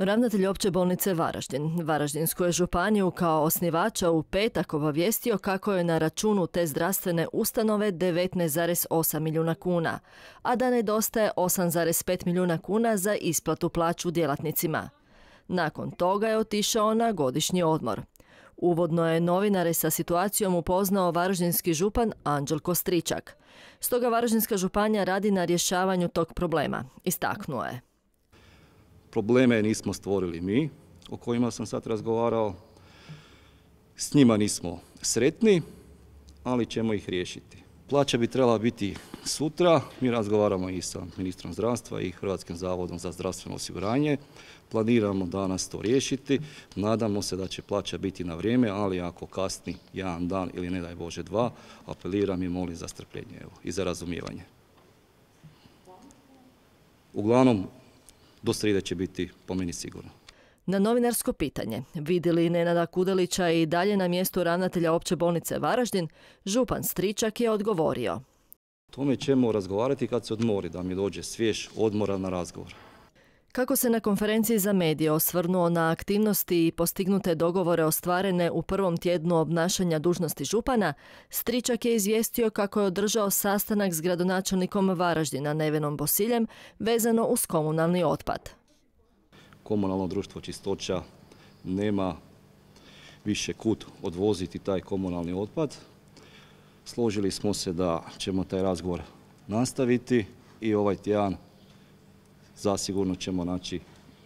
Ravnatelj opće bolnice Varaždin Varaždinsku je županiju kao osnivača u petak obavijestio kako je na računu te zdravstvene ustanove 19,8 milijuna kuna, a da nedostaje 8,5 milijuna kuna za isplatu plaću djelatnicima. Nakon toga je otišao na godišnji odmor. Uvodno je novinare sa situacijom upoznao varaždinski župan Anđelko Stričak. Stoga Varaždinska županija radi na rješavanju tog problema, istaknuo je probleme nismo stvorili mi, o kojima sam sad razgovarao. S njima nismo sretni, ali ćemo ih riješiti. Plaća bi trebala biti sutra, mi razgovaramo i sa ministrom zdravstva i Hrvatskim zavodom za zdravstveno osiguranje. Planiramo danas to riješiti, nadamo se da će plaća biti na vrijeme, ali ako kasni jedan dan ili ne daj Bože dva, apeliram i molim za strpljenje evo, i za razumijevanje. Uglavnom, do srede će biti po meni sigurno. Na novinarsko pitanje, vidjeli li Nenada Kudelića i dalje na mjestu ravnatelja opće bolnice Varaždin, župan Stričak je odgovorio. tome ćemo razgovarati kad se odmori, da mi dođe svjež odmora na razgovor. Kako se na konferenciji za medije osvrnuo na aktivnosti i postignute dogovore ostvarene u prvom tjednu obnašanja dužnosti župana, Stričak je izvijestio kako je održao sastanak s gradonačelnikom Varaždina Nevenom Bosiljem vezano uz komunalni otpad. Komunalno društvo čistoća nema više kut odvoziti taj komunalni otpad. Složili smo se da ćemo taj razgovor nastaviti i ovaj tjedan zasigurno ćemo naći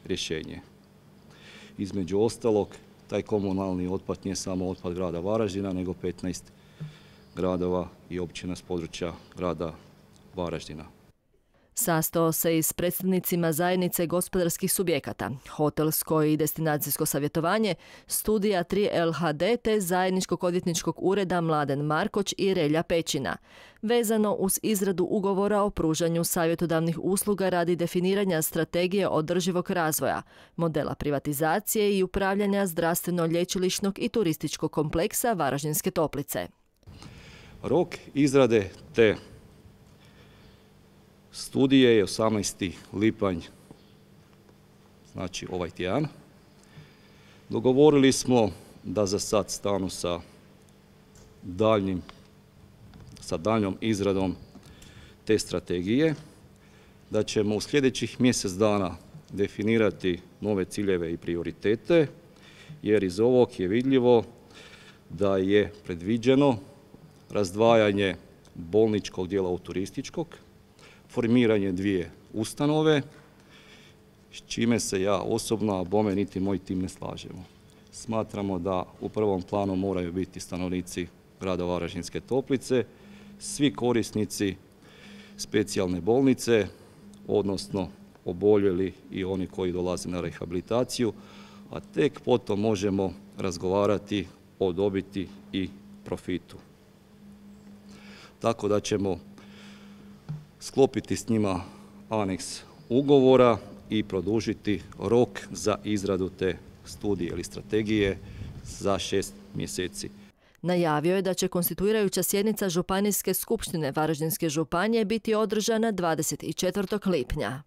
rješenje. Između ostalog, taj komunalni otpad nije samo otpad grada Varaždina, nego 15 gradova i općina s područja grada Varaždina. Sastao se i s predstavnicima zajednice gospodarskih subjekata, hotelsko i destinacijsko savjetovanje, studija 3LHD te zajedničkog odvjetničkog ureda Mladen Markoć i Relja Pećina. Vezano uz izradu ugovora o pružanju savjetodavnih usluga radi definiranja strategije održivog razvoja, modela privatizacije i upravljanja zdravstveno-lječilišnog i turističkog kompleksa Varaždinske toplice. Rok izrade te studije je 18. lipanj, znači ovaj tjedan. Dogovorili smo da za sad stanu sa daljnjim, sa daljnjom izradom te strategije, da ćemo u sljedećih mjesec dana definirati nove ciljeve i prioritete, jer iz ovog je vidljivo da je predviđeno razdvajanje bolničkog dijela u turističkog, formiranje dvije ustanove, s čime se ja osobno, a bome niti moj tim ne slažemo. Smatramo da u prvom planu moraju biti stanovnici grada Varaždinske toplice, svi korisnici specijalne bolnice, odnosno oboljeli i oni koji dolaze na rehabilitaciju, a tek potom možemo razgovarati o dobiti i profitu. Tako da ćemo sklopiti s njima aneks ugovora i produžiti rok za izradu te studije ili strategije za šest mjeseci. Najavio je da će konstituirajuća sjednica Županijske skupštine Varaždinske županije biti održana 24. lipnja.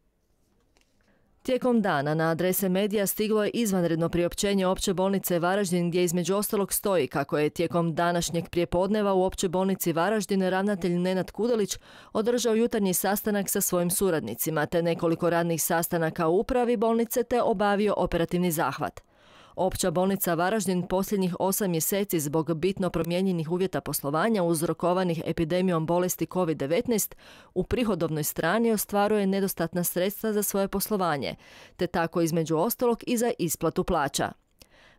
Tijekom dana na adrese medija stiglo je izvanredno priopćenje opće bolnice Varaždin gdje između ostalog stoji kako je tijekom današnjeg prijepodneva u opće bolnici Varaždin ravnatelj Nenad Kudelić održao jutarnji sastanak sa svojim suradnicima te nekoliko radnih sastanaka u upravi bolnice te obavio operativni zahvat. Opća bolnica Varaždin posljednjih 8 mjeseci zbog bitno promijenjenih uvjeta poslovanja uzrokovanih epidemijom bolesti COVID-19 u prihodovnoj strani ostvaruje nedostatna sredstva za svoje poslovanje, te tako između ostalog i za isplatu plaća.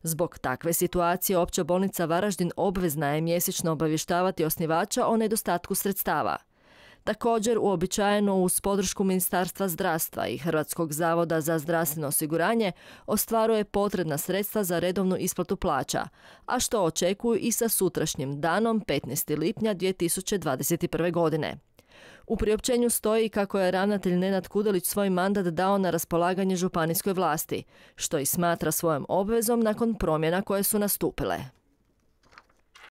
Zbog takve situacije Opća bolnica Varaždin obvezna je mjesečno obavještavati osnivača o nedostatku sredstava. Također, uobičajeno uz podršku Ministarstva zdravstva i Hrvatskog zavoda za zdravstveno osiguranje ostvaruje potrebna sredstva za redovnu isplatu plaća, a što očekuju i sa sutrašnjim danom 15. lipnja 2021. godine. U priopćenju stoji kako je ravnatelj Nenad Kudelić svoj mandat dao na raspolaganje županijskoj vlasti, što i smatra svojom obvezom nakon promjena koje su nastupile.